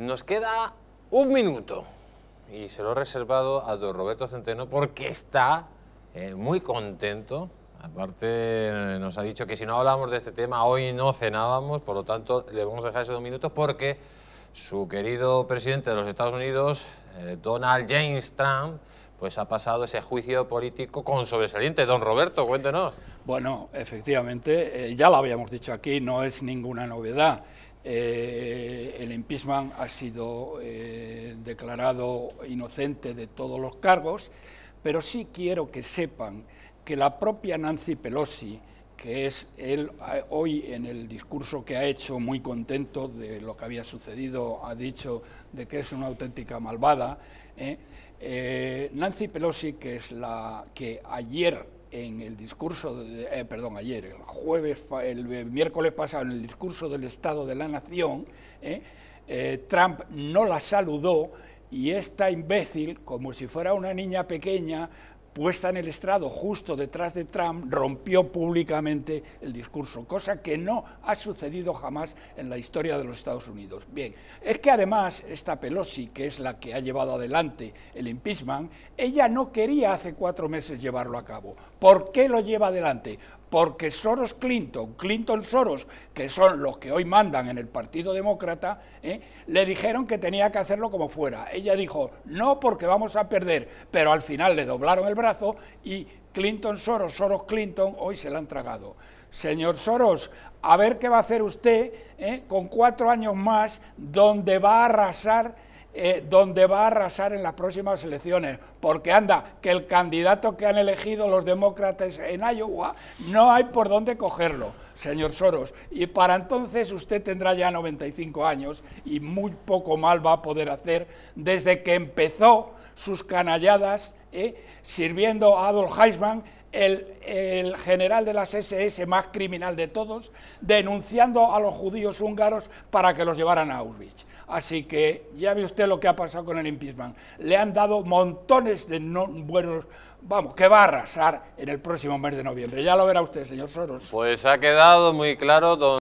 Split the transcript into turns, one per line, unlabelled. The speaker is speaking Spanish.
Nos queda un minuto y se lo he reservado a don Roberto Centeno porque está eh, muy contento. Aparte, nos ha dicho que si no hablábamos de este tema hoy no cenábamos, por lo tanto, le vamos a dejar ese dos minutos porque su querido presidente de los Estados Unidos, eh, Donald James Trump, pues ha pasado ese juicio político con sobresaliente. Don Roberto, cuéntenos.
Bueno, efectivamente, eh, ya lo habíamos dicho aquí, no es ninguna novedad. Eh, el impeachment ha sido eh, declarado inocente de todos los cargos, pero sí quiero que sepan que la propia Nancy Pelosi, que es él hoy en el discurso que ha hecho muy contento de lo que había sucedido, ha dicho de que es una auténtica malvada, ¿eh? Nancy Pelosi, que es la que ayer en el discurso, de, eh, perdón, ayer, el jueves, el, eh, miércoles pasado, en el discurso del Estado de la Nación, eh, Trump no la saludó y esta imbécil, como si fuera una niña pequeña, puesta en el estrado justo detrás de Trump, rompió públicamente el discurso, cosa que no ha sucedido jamás en la historia de los Estados Unidos. Bien, es que además esta Pelosi, que es la que ha llevado adelante el impeachment, ella no quería hace cuatro meses llevarlo a cabo. ¿Por qué lo lleva adelante? porque Soros Clinton, Clinton Soros, que son los que hoy mandan en el Partido Demócrata, ¿eh? le dijeron que tenía que hacerlo como fuera. Ella dijo, no porque vamos a perder, pero al final le doblaron el brazo y Clinton Soros, Soros Clinton, hoy se la han tragado. Señor Soros, a ver qué va a hacer usted ¿eh? con cuatro años más, donde va a arrasar eh, donde va a arrasar en las próximas elecciones, porque anda, que el candidato que han elegido los demócratas en Iowa no hay por dónde cogerlo, señor Soros, y para entonces usted tendrá ya 95 años y muy poco mal va a poder hacer desde que empezó sus canalladas eh, sirviendo a Adolf Heisman el, general de las SS más criminal de todos, denunciando a los judíos húngaros para que los llevaran a Auschwitz. Así que ya ve usted lo que ha pasado con el impeachment. Le han dado montones de no buenos, vamos, que va a arrasar en el próximo mes de noviembre. Ya lo verá usted, señor Soros.
Pues ha quedado muy claro, don